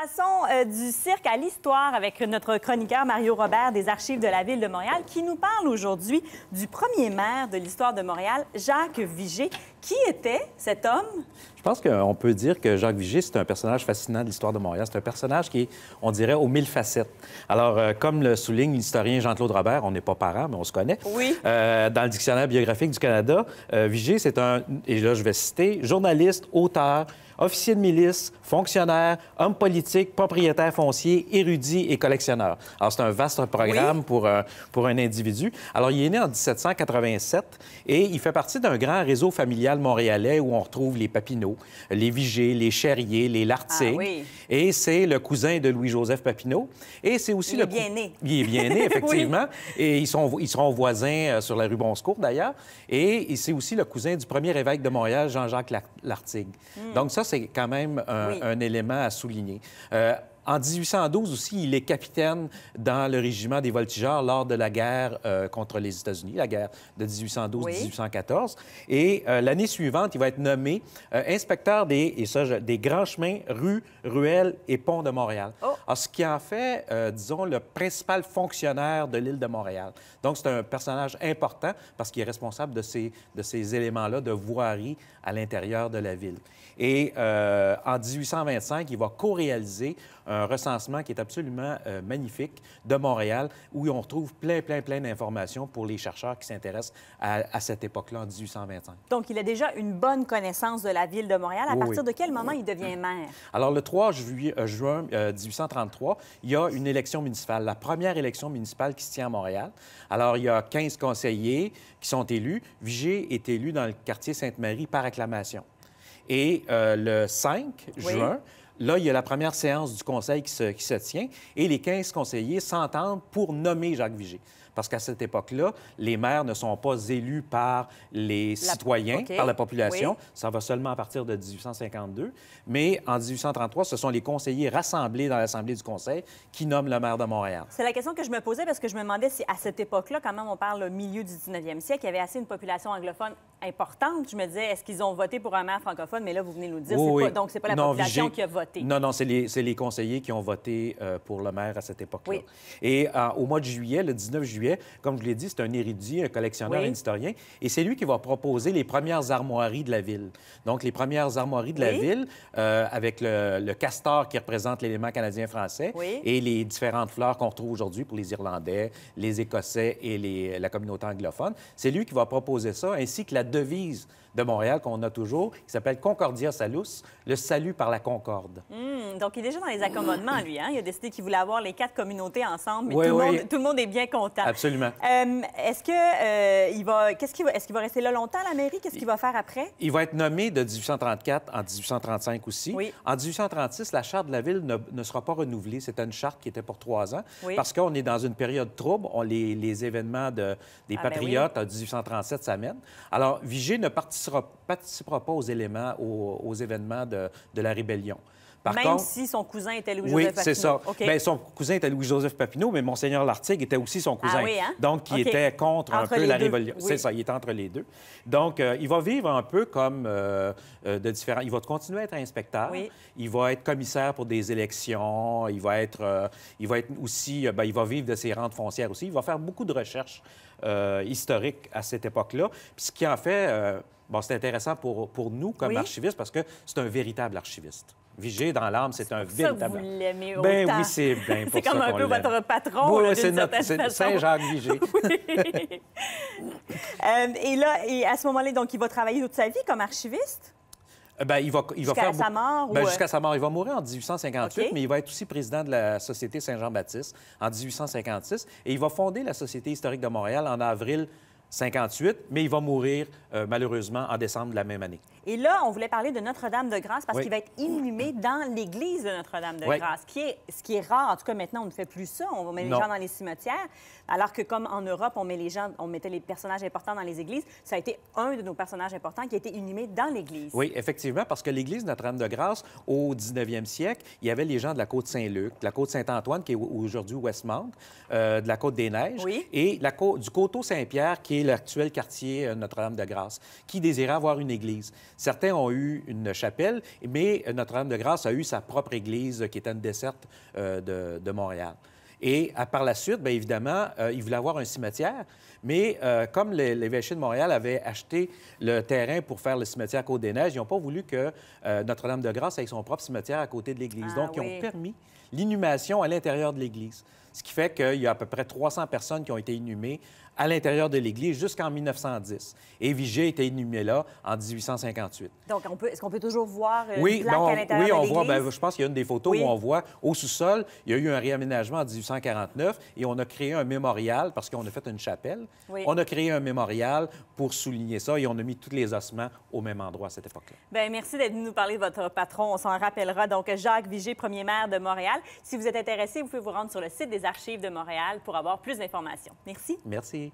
Passons euh, du cirque à l'histoire avec notre chroniqueur Mario Robert des archives de la ville de Montréal qui nous parle aujourd'hui du premier maire de l'histoire de Montréal, Jacques Vigée, qui était cet homme? Je pense qu'on peut dire que Jacques Vigier, c'est un personnage fascinant de l'histoire de Montréal. C'est un personnage qui est, on dirait, aux mille facettes. Alors, euh, comme le souligne l'historien Jean-Claude Robert, on n'est pas parents, mais on se connaît. Oui. Euh, dans le dictionnaire biographique du Canada, euh, c'est un, et là je vais citer, journaliste, auteur, officier de milice, fonctionnaire, homme politique, propriétaire foncier, érudit et collectionneur. Alors, c'est un vaste programme pour, euh, pour un individu. Alors, il est né en 1787 et il fait partie d'un grand réseau familial montréalais où on retrouve les Papineaux, les Vigés, les Cherrier, les Lartigue. Ah Et c'est le cousin de Louis-Joseph Papineau. Et c'est aussi il le. Est bien né. Il est bien né, effectivement. Et ils, sont, ils seront voisins euh, sur la rue Bonscourt, d'ailleurs. Et c'est aussi le cousin du premier évêque de Montréal, Jean-Jacques Lartigue. Hmm. Donc, ça, c'est quand même un, élément à souligner. Euh, en 1812 aussi, il est capitaine dans le régiment des voltigeurs lors de la guerre euh, contre les États-Unis, la guerre de 1812-1814. Et euh, l'année suivante, il va être nommé euh, inspecteur des, des grands chemins, rues, ruelles et ponts de Montréal. Oh. ce qui en fait, disons, le principal fonctionnaire de l'île de Montréal. Donc, c'est un personnage important parce qu'il est responsable de ces, de ces éléments-là de voirie à l'intérieur de la ville. Et en 1825, il va co-réaliser un recensement qui est absolument euh, magnifique de Montréal, où on retrouve plein, plein, plein d'informations pour les chercheurs qui s'intéressent à, cette époque-là, en 1825. Donc, il a déjà une bonne connaissance de la ville de Montréal. À partir de quel moment il devient maire? Alors, le 3 euh, juin 1833, euh, il y a une élection municipale, la première élection municipale qui se tient à Montréal. Alors, il y a 15 conseillers qui sont élus. Vigé est élu dans le quartier Sainte-Marie par acclamation. Et le 5 juin, Là, il y a la première séance du conseil qui se, tient et les 15 conseillers s'entendent pour nommer Jacques Vigé parce qu'à cette époque-là, les maires ne sont pas élus par les citoyens, par la population. Ça va seulement à partir de 1852. Mais en 1833, ce sont les conseillers rassemblés dans l'Assemblée du Conseil qui nomment le maire de Montréal. C'est la question que je me posais parce que je me demandais si à cette époque-là, quand même, on parle au milieu du 19e siècle, il y avait assez une population anglophone importante. Je me disais, est-ce qu'ils ont voté pour un maire francophone? Mais là, vous venez nous dire. Pas... donc, c'est pas la population qui a voté. Non, non, c'est les, les, conseillers qui ont voté euh, pour le maire à cette époque-là. Et euh, au mois de juillet, le 19 juillet, comme je l'ai dit, c'est un érudit, un collectionneur, un historien. Et c'est lui qui va proposer les premières armoiries de la ville. Donc, les premières armoiries de la ville, euh, avec le, castor qui représente l'élément canadien-français et les différentes fleurs qu'on retrouve aujourd'hui pour les Irlandais, les Écossais et les, la communauté anglophone. C'est lui qui va proposer ça, ainsi que la devise de Montréal qu'on a toujours, qui s'appelle Concordia Salus, le salut par la concorde. Hmm, donc, il est déjà dans les accommodements, lui. Hein? Il a décidé qu'il voulait avoir les quatre communautés ensemble, mais tout, tout, Le monde, est bien content. Absolument. Euh, est-ce que euh, va, qu'il va, est-ce qu'il va rester là longtemps à la mairie Qu'est-ce qu'il va faire après Il va être nommé de 1834 en 1835 aussi. En 1836, la charte de la ville ne, sera pas renouvelée. C'était une charte qui était pour trois ans parce qu'on est dans une période trouble. On les, événements des ah, ben patriotes en 1837 s'amènent. Alors Vigée ne participera, pas aux éléments, aux événements de, de la rébellion. Même si son cousin était Louis-Joseph Papineau. Oui, c'est ça. Ben, son cousin était Louis-Joseph Papineau, mais Monseigneur Lartigue était aussi son cousin. Ah hein? Donc, il était contre un peu la révolution. C'est ça, il était entre les deux. Donc, euh, il va vivre un peu comme euh, euh, de différents... Il va continuer à être inspecteur. Il va être commissaire pour des élections. Il va être, il va être aussi... Ben, il va vivre de ses rentes foncières aussi. Il va faire beaucoup de recherches historiques à cette époque-là. ce qui en fait... c'est intéressant pour, pour nous comme archivistes parce que c'est un véritable archiviste. Vigé dans l'âme, c'est un véritable. Vous l'aimez ben oui, c'est bien pour C'est comme un peu votre patron. Oui, c'est notre Saint-Jacques Vigé. Euh, et là, à ce moment-là, donc, il va travailler toute sa vie comme archiviste? Euh, ben, il va, faire. Jusqu'à sa mort? Ben, euh? Jusqu'à sa mort. Il va mourir en 1858, mais il va être aussi président de la Société Saint-Jean-Baptiste en 1856. Et il va fonder la Société historique de Montréal en avril 58, mais il va mourir euh, malheureusement en décembre de la même année. Et là, on voulait parler de Notre-Dame-de-Grâce parce qu'il va être inhumé dans l'église de Notre-Dame-de-Grâce, qui est, ce qui est rare. En tout cas, maintenant, on ne fait plus ça. On met les gens dans les cimetières, alors que comme en Europe, on, met les gens, on mettait les personnages importants dans les églises. Ça a été un de nos personnages importants qui a été inhumé dans l'église. Oui, effectivement, parce que l'église Notre-Dame-de-Grâce, au 19e siècle, il y avait les gens de la côte Saint-Luc, de la côte Saint-Antoine, qui est aujourd'hui Westmount, euh, de la côte des Neiges, et la côte, du coteau Saint-Pierre, qui est l'actuel quartier euh, Notre-Dame-de-Grâce, qui désirait avoir une église. Certains ont eu une chapelle, mais Notre-Dame-de-Grâce a eu sa propre église euh, qui était une desserte euh, de, Montréal. Et par la suite, bien évidemment, ils voulaient avoir un cimetière, mais comme l'évêché de Montréal avait acheté le terrain pour faire le cimetière Côte-des-Neiges, ils n'ont pas voulu que Notre-Dame-de-Grâce ait son propre cimetière à côté de l'église. Ah Donc, ils ont permis l'inhumation à l'intérieur de l'église ce qui fait qu'il y a à peu près 300 personnes qui ont été inhumées à l'intérieur de l'Église jusqu'en 1910. Et Vigée était inhumé là en 1858. Donc, est-ce qu'on peut toujours voir euh, oui, plaque l'intérieur oui, on voit. Ben, je pense qu'il y a une des photos où on voit au sous-sol, il y a eu un réaménagement en 1849 et on a créé un mémorial parce qu'on a fait une chapelle. On a créé un mémorial pour souligner ça et on a mis tous les ossements au même endroit à cette époque-là. Ben, merci d'être venu nous parler de votre patron. On s'en rappellera. Donc, Jacques Vigée, premier maire de Montréal. Si vous êtes intéressé, vous pouvez vous rendre sur le site des archives de Montréal pour avoir plus d'informations. Merci. Merci.